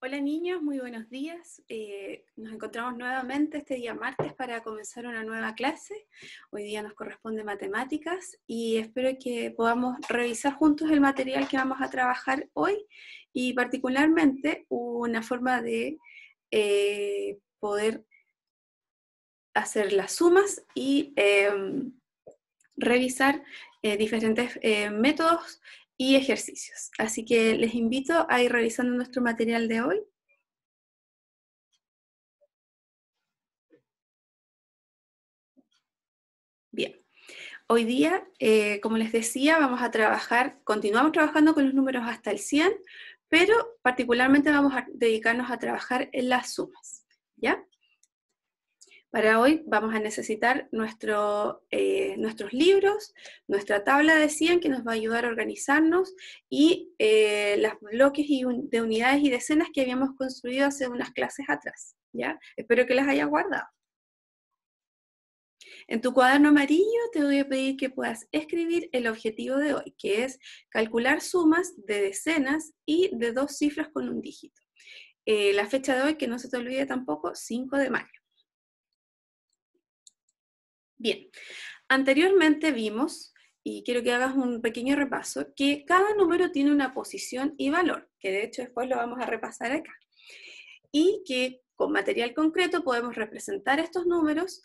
Hola niños, muy buenos días. Eh, nos encontramos nuevamente este día martes para comenzar una nueva clase. Hoy día nos corresponde matemáticas y espero que podamos revisar juntos el material que vamos a trabajar hoy y particularmente una forma de eh, poder hacer las sumas y em, revisar eh, diferentes métodos y ejercicios. Así que les invito a ir revisando nuestro material de hoy. Bien, hoy día, eh, como les decía, vamos a trabajar, continuamos trabajando con los números hasta el 100, pero particularmente vamos a dedicarnos a trabajar en las sumas. Para hoy vamos a necesitar eh, nuestros libros, nuestra tabla de 100 que nos va a ayudar a organizarnos y eh, los bloques de unidades y decenas que habíamos construido hace unas clases atrás. ¿ya? Espero que las hayas guardado. En tu cuaderno amarillo te voy a pedir que puedas escribir el objetivo de hoy, que es calcular sumas de decenas y de dos cifras con un dígito. Eh, la fecha de hoy, que no se te olvide tampoco, 5 de mayo. Bien, anteriormente vimos, y quiero que hagas un pequeño repaso, que cada número tiene una posición y valor, que de hecho después lo vamos a repasar acá, y que con material concreto podemos representar estos números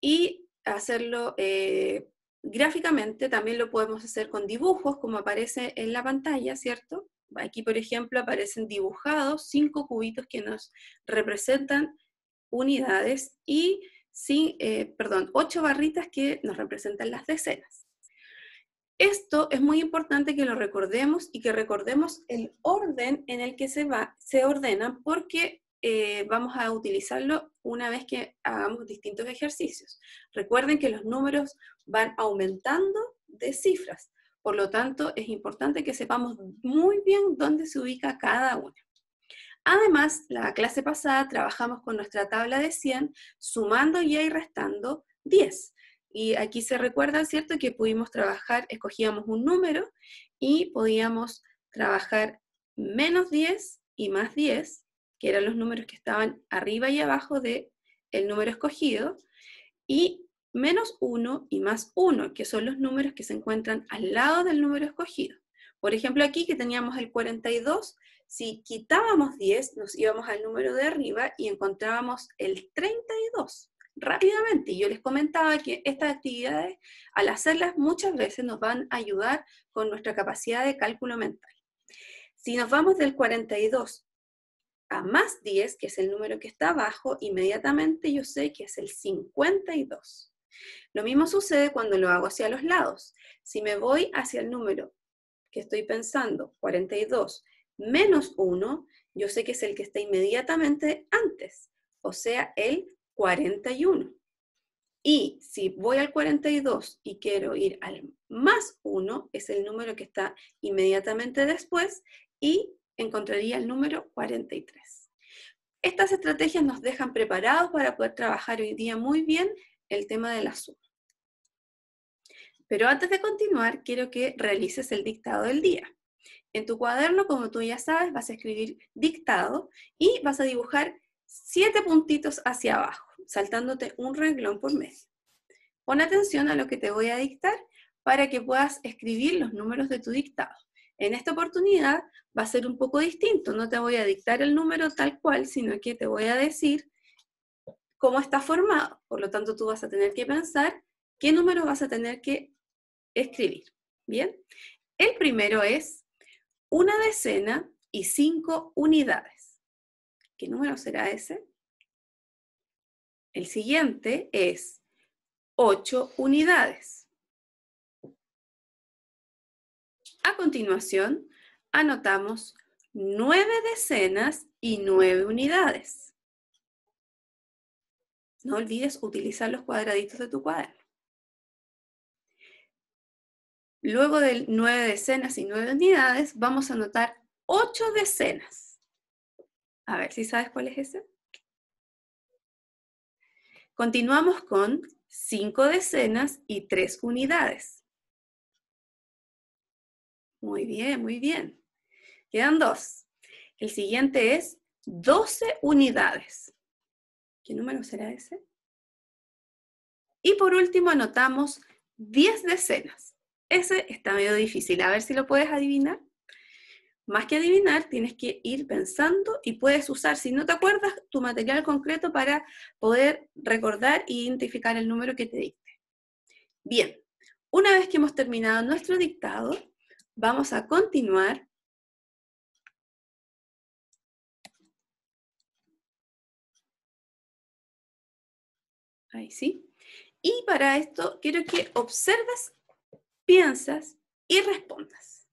y hacerlo eh, gráficamente, también lo podemos hacer con dibujos, como aparece en la pantalla, ¿cierto? Aquí, por ejemplo, aparecen dibujados cinco cubitos que nos representan unidades y sí, eh, perdón, ocho barritas que nos representan las decenas. Esto es muy importante que lo recordemos y que recordemos el orden en el que se, va, se ordenan porque eh, vamos a utilizarlo una vez que hagamos distintos ejercicios. Recuerden que los números van aumentando de cifras, por lo tanto es importante que sepamos muy bien dónde se ubica cada una. Además, la clase pasada trabajamos con nuestra tabla de 100, sumando y y restando 10. Y aquí se recuerda, ¿cierto?, que pudimos trabajar, escogíamos un número y podíamos trabajar menos 10 y más 10, que eran los números que estaban arriba y abajo del el número escogido, y menos 1 y más 1, que son los números que se encuentran al lado del número escogido. Por ejemplo, aquí que teníamos el 42, si quitábamos 10, nos íbamos al número de arriba y encontrábamos el 32 rápidamente. Y yo les comentaba que estas actividades, al hacerlas muchas veces, nos van a ayudar con nuestra capacidad de cálculo mental. Si nos vamos del 42 a más 10, que es el número que está abajo, inmediatamente yo sé que es el 52. Lo mismo sucede cuando lo hago hacia los lados. Si me voy hacia el número estoy pensando, 42, menos 1, yo sé que es el que está inmediatamente antes, o sea, el 41. Y si voy al 42 y quiero ir al más 1, es el número que está inmediatamente después y encontraría el número 43. Estas estrategias nos dejan preparados para poder trabajar hoy día muy bien el tema de la pero antes de continuar, quiero que realices el dictado del día. En tu cuaderno, como tú ya sabes, vas a escribir dictado y vas a dibujar siete puntitos hacia abajo, saltándote un renglón por mes. Pon atención a lo que te voy a dictar para que puedas escribir los números de tu dictado. En esta oportunidad va a ser un poco distinto, no te voy a dictar el número tal cual, sino que te voy a decir cómo está formado. Por lo tanto, tú vas a tener que pensar qué número vas a tener que escribir. Bien, el primero es una decena y cinco unidades. ¿Qué número será ese? El siguiente es ocho unidades. A continuación, anotamos nueve decenas y nueve unidades. No olvides utilizar los cuadraditos de tu cuaderno. Luego de nueve decenas y nueve unidades, vamos a anotar ocho decenas. A ver si sabes cuál es ese. Continuamos con cinco decenas y tres unidades. Muy bien, muy bien. Quedan dos. El siguiente es 12 unidades. ¿Qué número será ese? Y por último anotamos 10 decenas. Ese está medio difícil, a ver si lo puedes adivinar. Más que adivinar, tienes que ir pensando y puedes usar, si no te acuerdas, tu material concreto para poder recordar e identificar el número que te dicte. Bien, una vez que hemos terminado nuestro dictado, vamos a continuar Ahí sí. Y para esto quiero que observes piensas y respondas.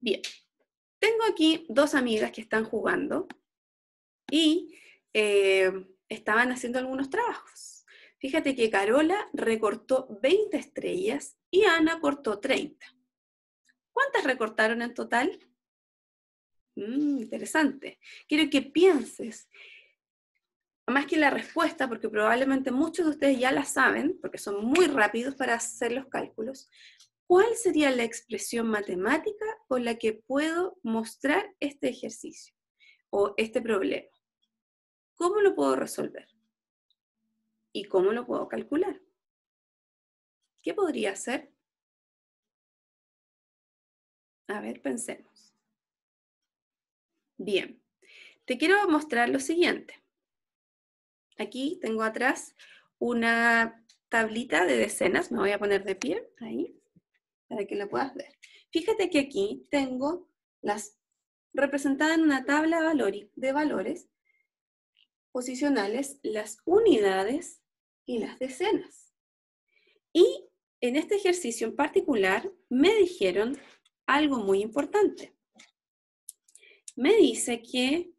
Bien, tengo aquí dos amigas que están jugando y eh, estaban haciendo algunos trabajos. Fíjate que Carola recortó 20 estrellas y Ana cortó 30. ¿Cuántas recortaron en total? Mm, interesante. Quiero que pienses, más que la respuesta, porque probablemente muchos de ustedes ya la saben, porque son muy rápidos para hacer los cálculos, ¿Cuál sería la expresión matemática con la que puedo mostrar este ejercicio o este problema? ¿Cómo lo puedo resolver? ¿Y cómo lo puedo calcular? ¿Qué podría hacer? A ver, pensemos. Bien, te quiero mostrar lo siguiente. Aquí tengo atrás una tablita de decenas, me voy a poner de pie, ahí para que lo puedas ver. Fíjate que aquí tengo las representadas en una tabla de valores posicionales, las unidades y las decenas. Y en este ejercicio en particular me dijeron algo muy importante. Me dice que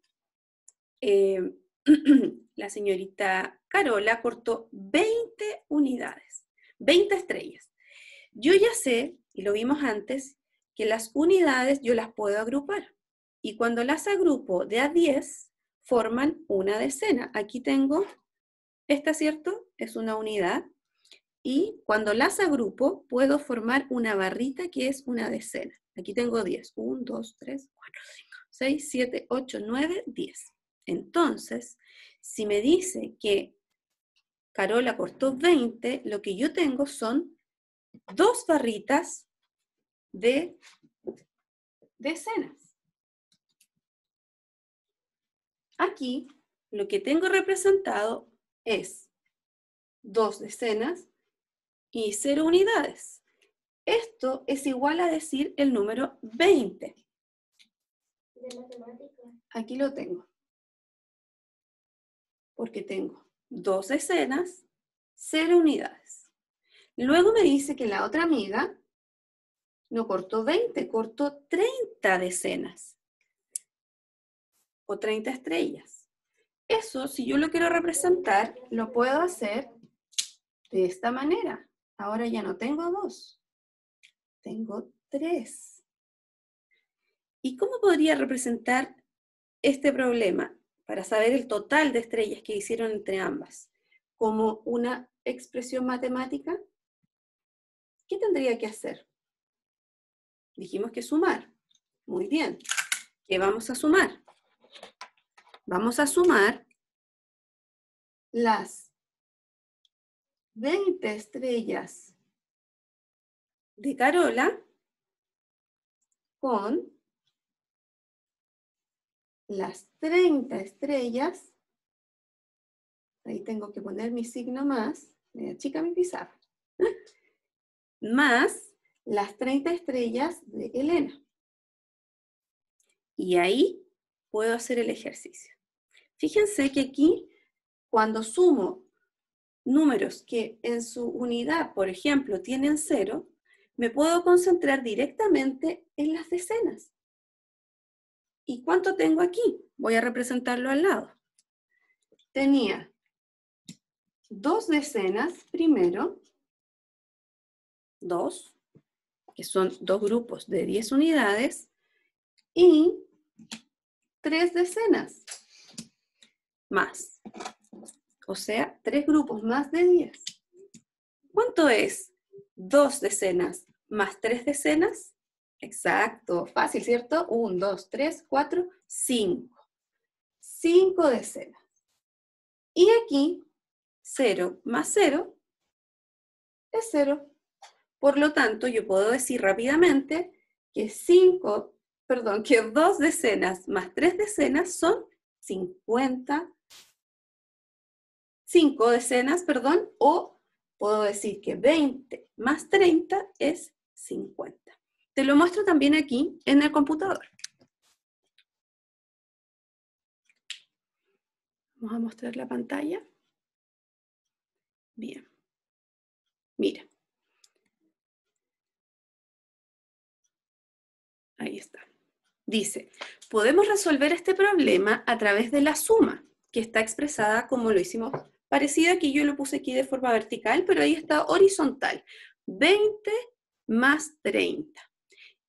eh, la señorita Carola cortó 20 unidades, 20 estrellas. Yo ya sé, y lo vimos antes, que las unidades yo las puedo agrupar. Y cuando las agrupo de a 10, forman una decena. Aquí tengo, esta, ¿cierto? Es una unidad. Y cuando las agrupo, puedo formar una barrita que es una decena. Aquí tengo 10. 1, 2, 3, 4, 5, 6, 7, 8, 9, 10. Entonces, si me dice que Carola cortó 20, lo que yo tengo son dos barritas de decenas. Aquí lo que tengo representado es dos decenas y cero unidades. Esto es igual a decir el número 20. Aquí lo tengo. Porque tengo dos decenas, cero unidades. Luego me dice que la otra amiga no cortó 20, cortó 30 decenas o 30 estrellas. Eso, si yo lo quiero representar, lo puedo hacer de esta manera. Ahora ya no tengo dos, tengo tres. ¿Y cómo podría representar este problema para saber el total de estrellas que hicieron entre ambas? ¿Como una expresión matemática? ¿qué tendría que hacer? Dijimos que sumar. Muy bien. ¿Qué vamos a sumar? Vamos a sumar las 20 estrellas de Carola con las 30 estrellas. Ahí tengo que poner mi signo más. Me achica mi pizarra más las 30 estrellas de Elena. Y ahí puedo hacer el ejercicio. Fíjense que aquí, cuando sumo números que en su unidad, por ejemplo, tienen cero, me puedo concentrar directamente en las decenas. ¿Y cuánto tengo aquí? Voy a representarlo al lado. Tenía dos decenas primero, 2, que son dos grupos de 10 unidades, y 3 decenas más. O sea, tres grupos más de 10. ¿Cuánto es 2 decenas más 3 decenas? Exacto, fácil, ¿cierto? 1, 2, 3, 4, 5. 5 decenas. Y aquí, 0 más 0 es 0. Por lo tanto, yo puedo decir rápidamente que cinco, perdón, que dos decenas más tres decenas son 50, 5 decenas, perdón, o puedo decir que 20 más 30 es 50. Te lo muestro también aquí en el computador. Vamos a mostrar la pantalla. Bien. Mira, Ahí está. Dice, podemos resolver este problema a través de la suma, que está expresada como lo hicimos Parecido aquí yo lo puse aquí de forma vertical, pero ahí está horizontal. 20 más 30.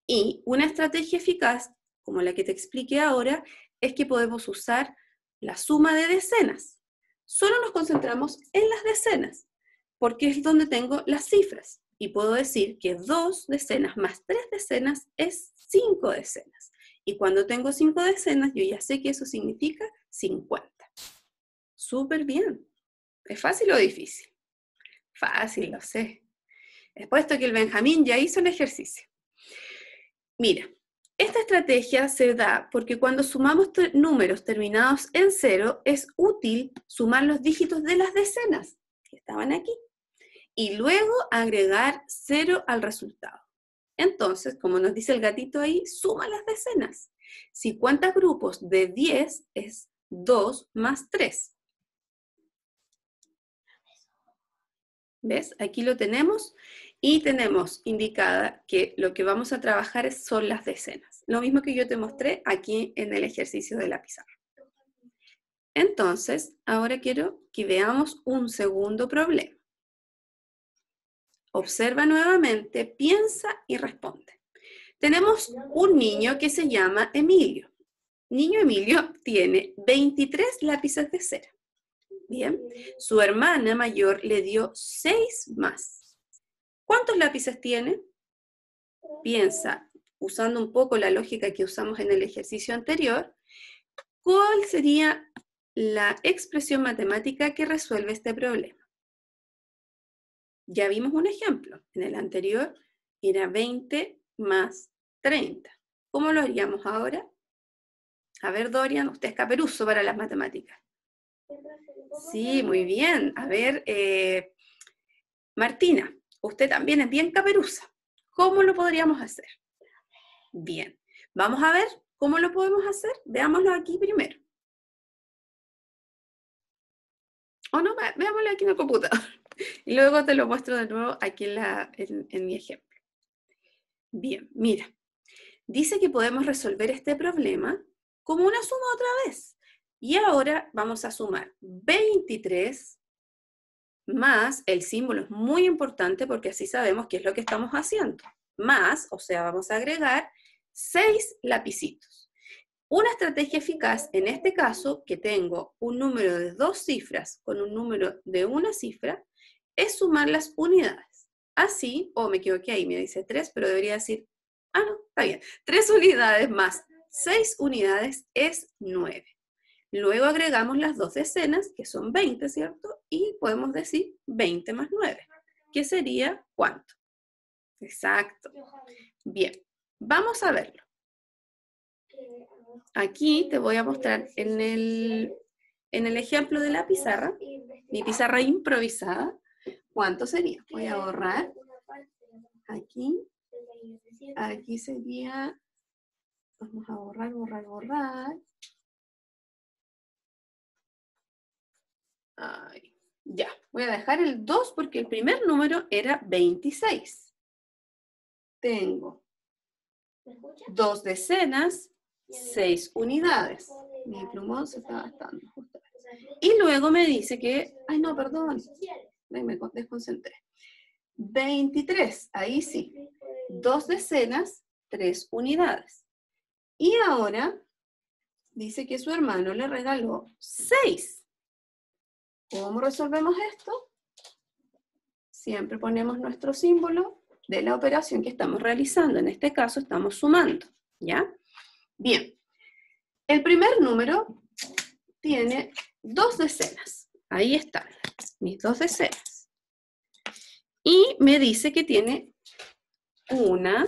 Y una estrategia eficaz, como la que te expliqué ahora, es que podemos usar la suma de decenas. Solo nos concentramos en las decenas, porque es donde tengo las cifras y puedo decir que dos decenas más tres decenas es cinco decenas. Y cuando tengo cinco decenas, yo ya sé que eso significa 50. Súper bien. ¿Es fácil o difícil? Fácil, lo sé. Puesto que el Benjamín ya hizo el ejercicio. Mira, esta estrategia se da porque cuando sumamos números terminados en cero, es útil sumar los dígitos de las decenas que estaban aquí y luego agregar cero al resultado. Entonces, como nos dice el gatito ahí, suma las decenas. Si cuántas grupos de 10 es 2 más 3. ¿Ves? Aquí lo tenemos y tenemos indicada que lo que vamos a trabajar son las decenas. Lo mismo que yo te mostré aquí en el ejercicio de la pizarra. Entonces, ahora quiero que veamos un segundo problema. Observa nuevamente, piensa y responde. Tenemos un niño que se llama Emilio. Niño Emilio tiene 23 lápices de cera. Bien, su hermana mayor le dio 6 más. ¿Cuántos lápices tiene? Piensa, usando un poco la lógica que usamos en el ejercicio anterior, ¿cuál sería la expresión matemática que resuelve este problema? Ya vimos un ejemplo. En el anterior era 20 más 30. ¿Cómo lo haríamos ahora? A ver, Dorian, usted es caperuso para las matemáticas. Sí, muy bien. A ver, eh, Martina, usted también es bien caperuza. ¿Cómo lo podríamos hacer? Bien, vamos a ver cómo lo podemos hacer. Veámoslo aquí primero. O no, veámoslo aquí en el computador. y luego te lo muestro de nuevo aquí en, mi ejemplo. Bien, mira. Dice que podemos resolver este problema como una suma otra vez. Y ahora vamos a sumar 23 más, el símbolo es muy importante porque así sabemos qué es lo que estamos haciendo. Más, o sea, vamos a agregar 6 lapicitos. Una estrategia eficaz, en este caso, que tengo un número de dos cifras con un número de una cifra, es sumar las unidades. Así, ah, o oh, me equivoqué ahí, me dice 3, pero debería decir, ah, no, está bien. 3 unidades más 6 unidades es 9. Luego agregamos las dos decenas, que son 20, ¿cierto? Y podemos decir 20 más 9, que sería cuánto. Exacto. Bien, vamos a verlo. Aquí te voy a mostrar en el, en el ejemplo de la pizarra, mi pizarra improvisada, ¿Cuánto sería? Voy a borrar. Aquí. Aquí sería... Vamos a borrar, borrar, borrar. Ay, ya, voy a dejar el 2 porque el primer número era 26. Tengo dos decenas, seis unidades. Mi plumón se está gastando. Y luego me dice que, ay no, perdón, me desconcentré. 23, ahí sí. Dos decenas, tres unidades. Y ahora dice que su hermano le regaló seis. ¿Cómo resolvemos esto? Siempre ponemos nuestro símbolo de la operación que estamos realizando. En este caso estamos sumando, ¿ya? Bien. El primer número tiene dos decenas. Ahí están mis dos decenas. Y me dice que tiene una,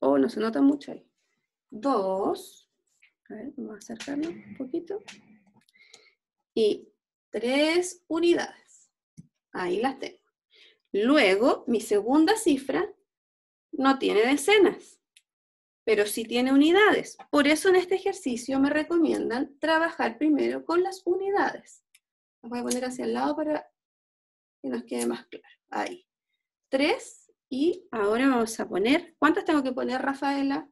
oh, no se nota mucho ahí, dos, a ver, vamos a acercarlo un poquito, y tres unidades. Ahí las tengo. Luego, mi segunda cifra no tiene decenas, pero sí tiene unidades. Por eso en este ejercicio me recomiendan trabajar primero con las unidades voy a poner hacia el lado para que nos quede más claro. Ahí. Tres. Y ahora vamos a poner, ¿cuántas tengo que poner, Rafaela?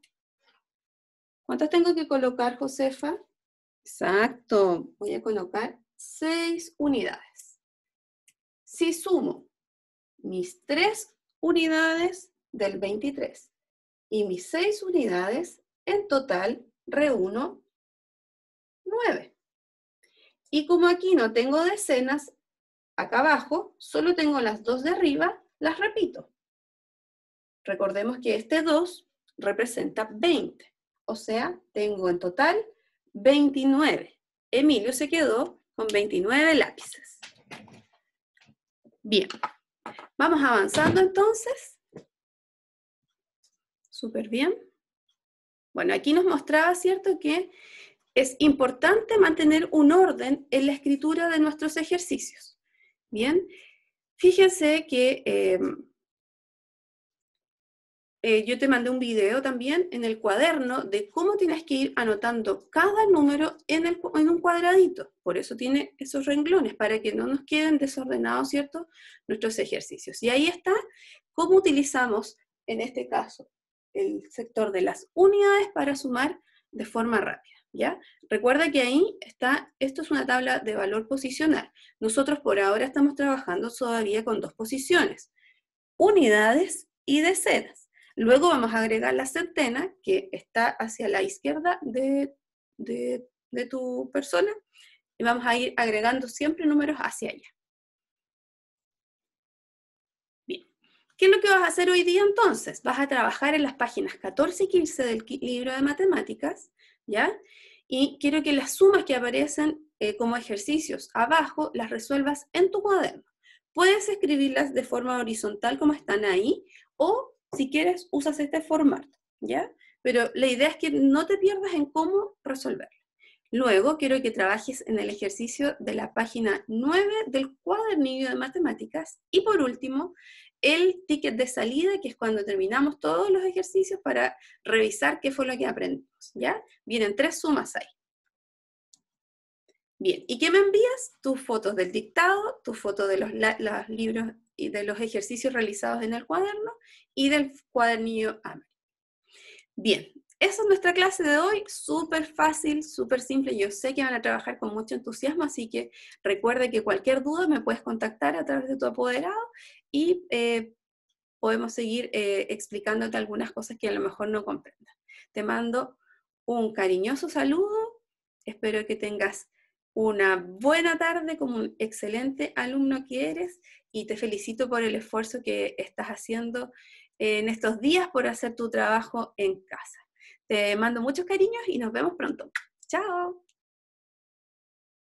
¿Cuántas tengo que colocar, Josefa? Exacto. Voy a colocar seis unidades. Si sumo mis tres unidades del 23 y mis seis unidades, en total reúno nueve. Y como aquí no tengo decenas, acá abajo, solo tengo las dos de arriba, las repito. Recordemos que este 2 representa 20, o sea, tengo en total 29. Emilio se quedó con 29 lápices. Bien, vamos avanzando entonces. Súper bien. Bueno, aquí nos mostraba, ¿cierto?, que es importante mantener un orden en la escritura de nuestros ejercicios. Bien, fíjense que em, eh, yo te mandé un video también en el cuaderno de cómo tienes que ir anotando cada número en, en un cuadradito. Por eso tiene esos renglones, para que no nos queden desordenados, ¿cierto? Nuestros ejercicios. Y ahí está cómo utilizamos, en este caso, el sector de las unidades para sumar de forma rápida. ¿Ya? Recuerda que ahí está, esto es una tabla de valor posicional. Nosotros por ahora estamos trabajando todavía con dos posiciones, unidades y decenas. Luego vamos a agregar la centena, que está hacia la izquierda de, de tu persona, y vamos a ir agregando siempre números hacia allá. Bien, ¿qué es lo que vas a hacer hoy día entonces? Vas a trabajar en las páginas 14 y 15 del libro de matemáticas, ¿ya? Y quiero que las sumas que aparecen eh, como ejercicios abajo las resuelvas en tu cuaderno. Puedes escribirlas de forma horizontal como están ahí, o si quieres usas este formato, ¿ya? Pero la idea es que no te pierdas en cómo resolverlo. Luego quiero que trabajes en el ejercicio de la página 9 del cuadernillo de matemáticas. Y por último, el ticket de salida, que es cuando terminamos todos los ejercicios para revisar qué fue lo que aprendimos, ¿ya? Vienen tres sumas ahí. Bien, ¿y qué me envías? Tus fotos del dictado, tus fotos de los, libros y de los ejercicios realizados en el cuaderno y del cuadernillo AME. Bien, esa es nuestra clase de hoy, súper fácil, súper simple. Yo sé que van a trabajar con mucho entusiasmo, así que recuerde que cualquier duda me puedes contactar a través de tu apoderado y eh, podemos seguir eh, explicándote algunas cosas que a lo mejor no comprendan. Te mando un cariñoso saludo, espero que tengas una buena tarde como un excelente alumno que eres y te felicito por el esfuerzo que estás haciendo en estos días por hacer tu trabajo en casa. Te mando muchos cariños y nos vemos pronto. Chao.